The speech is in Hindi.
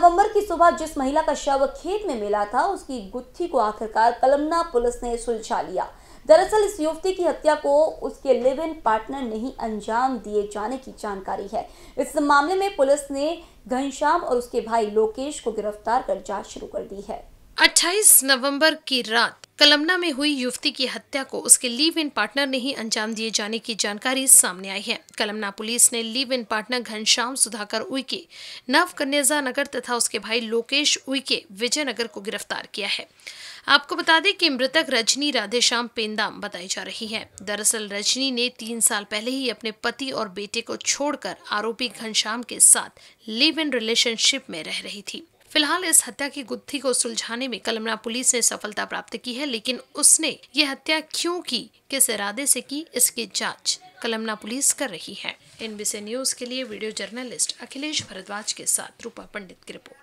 नवंबर की सुबह जिस महिला का शव खेत में मिला था उसकी गुत्थी को आखिरकार कलमना पुलिस ने सुलझा लिया दरअसल इस युवती की हत्या को उसके लिव इन पार्टनर ने ही अंजाम दिए जाने की जानकारी है इस मामले में पुलिस ने घनश्याम और उसके भाई लोकेश को गिरफ्तार कर जांच शुरू कर दी है 28 नवंबर की रात कलमना में हुई युवती की हत्या को उसके लीव इन पार्टनर ने ही अंजाम दिए जाने की जानकारी सामने आई है कलमना पुलिस ने live in partner Ghanshyam Sudhakar Uike नव कन्याजा नगर तथा उसके भाई लोकेश उइके नगर को गिरफ्तार किया है आपको बता दें कि मृतक रजनी राधेश्याम पेंदाम बताई जा रही है दरअसल रजनी ने तीन साल पहले ही अपने पति और बेटे को छोड़कर आरोपी घनश्याम के साथ लिव इन रिलेशनशिप में रह रही थी फिलहाल इस हत्या की गुत्थी को सुलझाने में कलमना पुलिस ने सफलता प्राप्त की है लेकिन उसने ये हत्या क्यों की किस इरादे से की इसकी जाँच कलमना पुलिस कर रही है एनबीसी न्यूज के लिए वीडियो जर्नलिस्ट अखिलेश भरद्वाज के साथ रूपा पंडित की रिपोर्ट